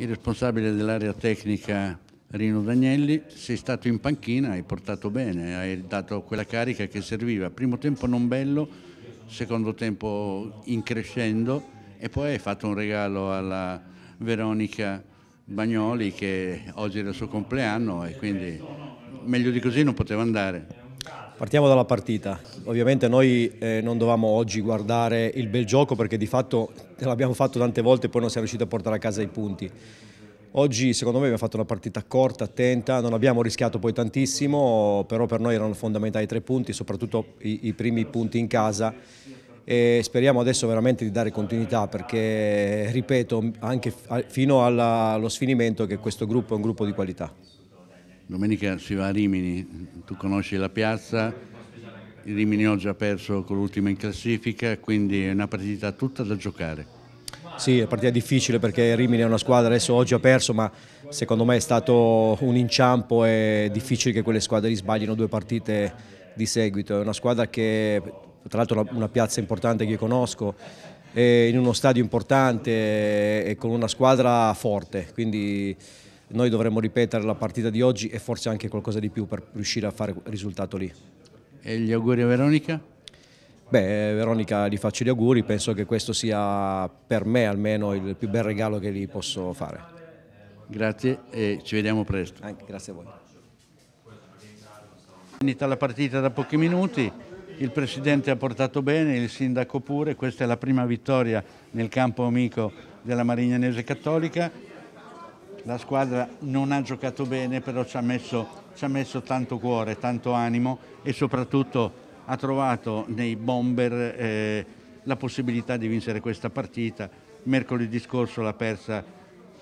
Il responsabile dell'area tecnica Rino Dagnelli, sei stato in panchina, hai portato bene, hai dato quella carica che serviva. Primo tempo non bello, secondo tempo increscendo e poi hai fatto un regalo alla Veronica Bagnoli che oggi era il suo compleanno e quindi meglio di così non poteva andare. Partiamo dalla partita. Ovviamente noi eh, non dovevamo oggi guardare il bel gioco perché di fatto l'abbiamo fatto tante volte e poi non siamo riusciti a portare a casa i punti. Oggi secondo me abbiamo fatto una partita corta, attenta, non abbiamo rischiato poi tantissimo, però per noi erano fondamentali i tre punti, soprattutto i, i primi punti in casa e speriamo adesso veramente di dare continuità perché, ripeto, anche fino alla, allo sfinimento che questo gruppo è un gruppo di qualità. Domenica si va a Rimini, tu conosci la piazza, il Rimini oggi ha perso con l'ultima in classifica, quindi è una partita tutta da giocare. Sì, è una partita difficile perché Rimini è una squadra, adesso oggi ha perso, ma secondo me è stato un inciampo è difficile che quelle squadre sbaglino due partite di seguito. È una squadra che, tra l'altro una piazza importante che io conosco, è eh, in uno stadio importante eh, e con una squadra forte, quindi noi dovremmo ripetere la partita di oggi e forse anche qualcosa di più per riuscire a fare il risultato lì. E gli auguri a Veronica? Beh, Veronica gli faccio gli auguri, penso che questo sia per me almeno il più bel regalo che gli posso fare. Grazie e ci vediamo presto. Anche, grazie a voi. Finita la partita da pochi minuti, il Presidente ha portato bene, il Sindaco pure, questa è la prima vittoria nel campo amico della Marignanese Cattolica, la squadra non ha giocato bene, però ci ha messo, ci ha messo tanto cuore, tanto animo e soprattutto ha trovato nei bomber eh, la possibilità di vincere questa partita. Mercoledì scorso l'ha persa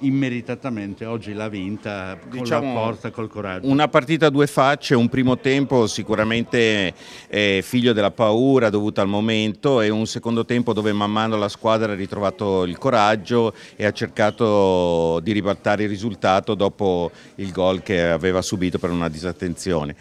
immeritatamente oggi l'ha vinta con la diciamo forza, col coraggio. Una partita a due facce, un primo tempo sicuramente eh, figlio della paura dovuta al momento e un secondo tempo dove man mano la squadra ha ritrovato il coraggio e ha cercato di ribaltare il risultato dopo il gol che aveva subito per una disattenzione.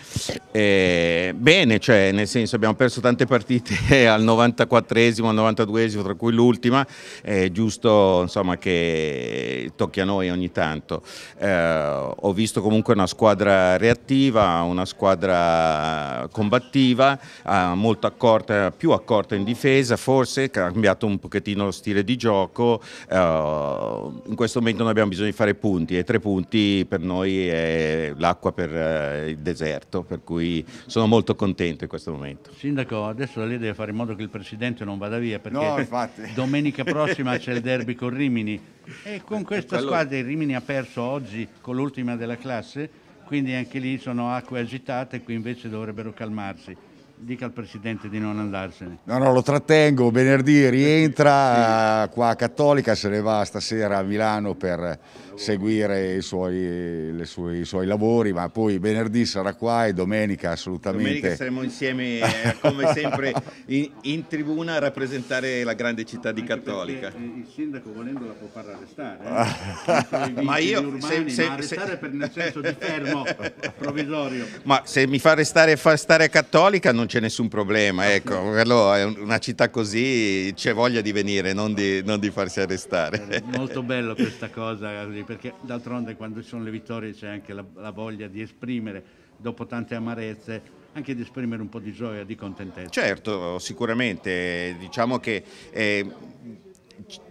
E eh, bene, cioè, nel senso abbiamo perso tante partite al 94esimo, al 92esimo, tra cui l'ultima, è giusto insomma, che tocca tocchi a noi ogni tanto. Eh, ho visto comunque una squadra reattiva, una squadra combattiva, eh, molto accorta, più accorta in difesa, forse cambiato un pochettino lo stile di gioco. Eh, in questo momento noi abbiamo bisogno di fare punti e tre punti per noi è l'acqua per eh, il deserto, per cui sono molto contento in questo momento. Sindaco, adesso lei deve fare in modo che il Presidente non vada via perché no, domenica prossima c'è il derby con Rimini e con eh, questa quello... squadra il Rimini ha perso oggi con l'ultima della classe, quindi anche lì sono acque agitate, qui invece dovrebbero calmarsi dica al Presidente di non andarsene. No, no, lo trattengo, venerdì rientra sì. qua a Cattolica, se ne va stasera a Milano per seguire i suoi, sue, i suoi, lavori, ma poi venerdì sarà qua e domenica assolutamente. Domenica saremo insieme, eh, come sempre, in, in, tribuna a rappresentare la grande città di Anche Cattolica. Il sindaco volendo la può far arrestare. Eh? Ah. ma io... Urbani, se, se, ma arrestare se... per nel senso di fermo provvisorio. Ma se mi fa restare e far stare a Cattolica non c'è nessun problema, ah, ecco, allora, una città così c'è voglia di venire, non di, non di farsi arrestare. Eh, molto bello questa cosa, perché d'altronde quando ci sono le vittorie c'è anche la, la voglia di esprimere, dopo tante amarezze, anche di esprimere un po' di gioia, di contentezza. Certo, sicuramente, diciamo che... Eh,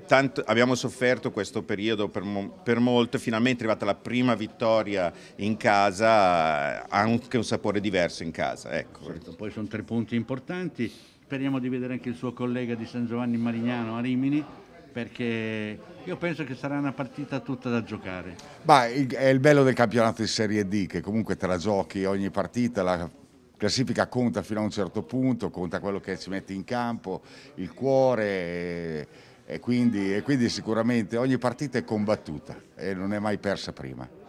tanto, abbiamo sofferto questo periodo per, per, molto, finalmente è arrivata la prima vittoria in casa, anche un sapore diverso in casa. Ecco. Certo, poi sono tre punti importanti, speriamo di vedere anche il suo collega di San Giovanni Marignano a Rimini, perché io penso che sarà una partita tutta da giocare. Ma è il bello del campionato di Serie D, che comunque te la giochi ogni partita, la classifica conta fino a un certo punto, conta quello che ci metti in campo, il cuore e quindi, e quindi sicuramente ogni partita è combattuta e non è mai persa prima.